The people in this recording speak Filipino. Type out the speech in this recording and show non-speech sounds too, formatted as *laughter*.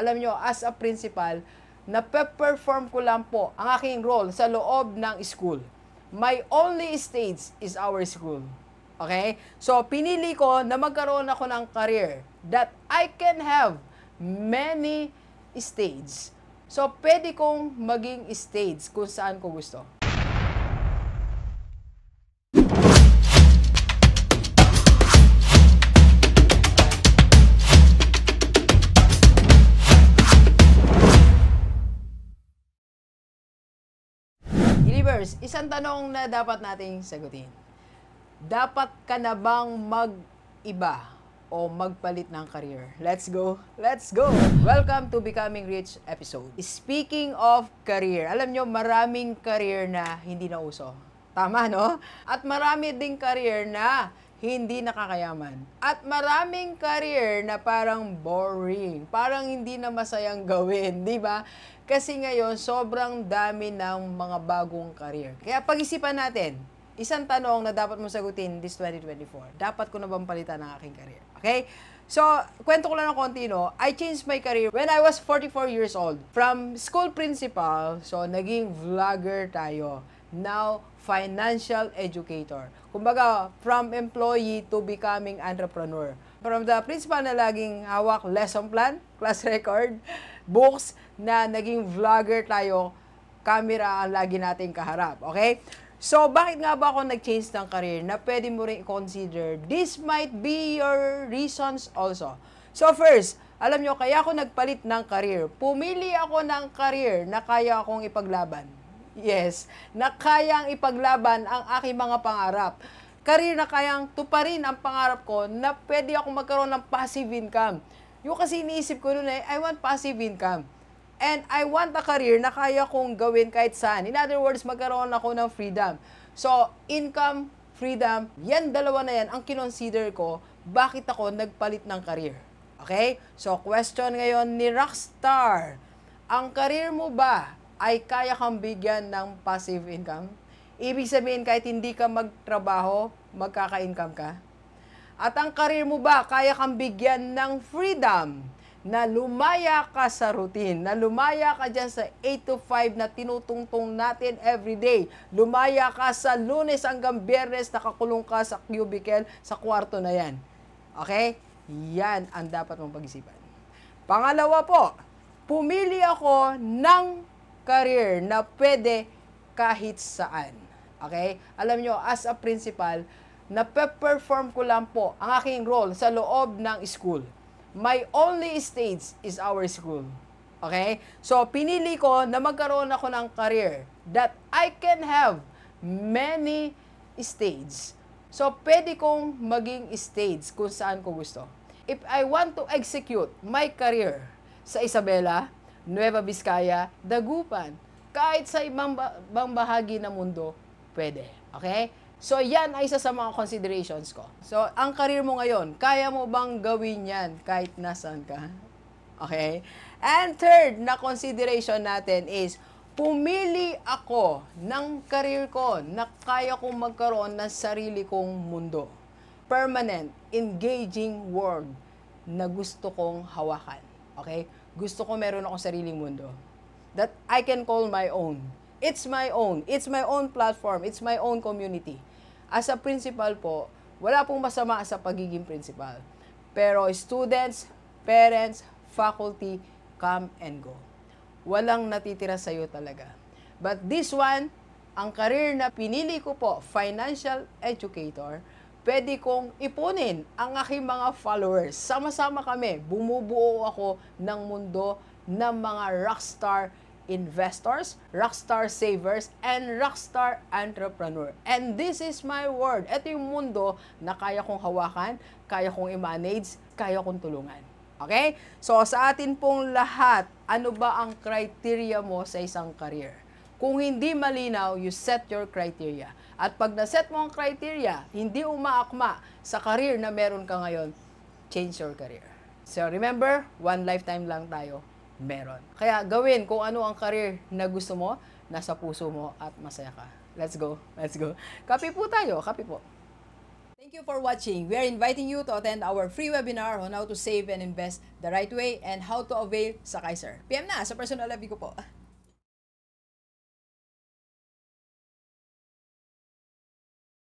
alam nyo, as a principal, na-perform ko lang po ang aking role sa loob ng school. My only stage is our school. Okay? So, pinili ko na magkaroon ako ng career that I can have many stages. So, pwede kong maging stage kung saan ko gusto. Mars, isang tanong na dapat nating sagutin. Dapat ka na bang mag-iba o magpalit ng career? Let's go! Let's go! Welcome to Becoming Rich episode. Speaking of career, alam nyo, maraming career na hindi na uso. Tama, no? At marami ding career na hindi nakakayaman. At maraming career na parang boring, parang hindi na masayang gawin, di ba? Kasi ngayon, sobrang dami ng mga bagong career. Kaya pag-isipan natin, isang tanong na dapat mong sagutin this 2024. Dapat ko na bang palitan ang aking career? Okay? So, kwento ko lang ng konti, no? I changed my career when I was 44 years old. From school principal, so naging vlogger tayo now financial educator. Kumbaga, from employee to becoming entrepreneur. From the principal na laging hawak lesson plan, *laughs* class record, books, na naging vlogger tayo, camera ang lagi nating kaharap. Okay? So, bakit nga ba ako nag-change ng career na pwede mo rin consider this might be your reasons also. So, first, alam nyo, kaya ako nagpalit ng career. Pumili ako ng career na kaya akong ipaglaban Yes, na kayang ipaglaban ang aking mga pangarap. Career na kayang tuparin ang pangarap ko na pwede akong magkaroon ng passive income. Yung kasi iniisip ko noon eh, I want passive income. And I want a career na kaya kong gawin kahit saan. In other words, magkaroon ako ng freedom. So, income, freedom, yan dalawa na yan ang kinonsider ko bakit ako nagpalit ng career. Okay? So, question ngayon ni Rockstar. Ang career mo ba ay kaya kang bigyan ng passive income. Ibig sabihin, kahit hindi ka magtrabaho, magkaka-income ka. At ang karir mo ba, kaya kang bigyan ng freedom na lumaya ka sa routine, na lumaya ka dyan sa 8 to 5 na tinutungtong natin every day. Lumaya ka sa lunes hanggang biyernes, nakakulong ka sa cubicle, sa kwarto na yan. Okay? Yan ang dapat mong pag-isipan. Pangalawa po, pumili ako ng career na pwede kahit saan. Okay? Alam nyo, as a principal, nape-perform ko lang po ang aking role sa loob ng school. My only stage is our school. Okay? So, pinili ko na magkaroon ako ng career that I can have many stages. So, pwede kong maging stage kung saan ko gusto. If I want to execute my career sa Isabela, Nueva Vizcaya, Dagupan. Kahit sa ibang bang bahagi ng mundo, pwede. Okay? So, yan ay isa sa mga considerations ko. So, ang career mo ngayon, kaya mo bang gawin yan kahit nasan ka? Okay? And third na consideration natin is, pumili ako ng career ko na kaya kong magkaroon ng sarili kong mundo. Permanent, engaging world na gusto kong hawakan. Okay? gusto ko meron akong sariling mundo that I can call my own. It's my own. It's my own platform. It's my own community. As a principal po, wala pong masama sa pagiging principal. Pero students, parents, faculty, come and go. Walang natitira sa iyo talaga. But this one, ang career na pinili ko po, financial educator, pwede kong ipunin ang aking mga followers. Sama-sama kami, bumubuo ako ng mundo ng mga rockstar investors, rockstar savers, and rockstar entrepreneur. And this is my world. Ito yung mundo na kaya kong hawakan, kaya kong i-manage, kaya kong tulungan. Okay? So, sa atin pong lahat, ano ba ang criteria mo sa isang career? Kung hindi malinaw, you set your criteria. At pag na-set mo ang criteria, hindi umaakma sa career na meron ka ngayon, change your career. So remember, one lifetime lang tayo meron. Kaya gawin kung ano ang career na gusto mo, nasa puso mo at masaya ka. Let's go, let's go. Kapi po tayo, kapi po. Thank you for watching. We are inviting you to attend our free webinar on how to save and invest the right way and how to avail sa Kaiser. PM na sa personal avi ko po.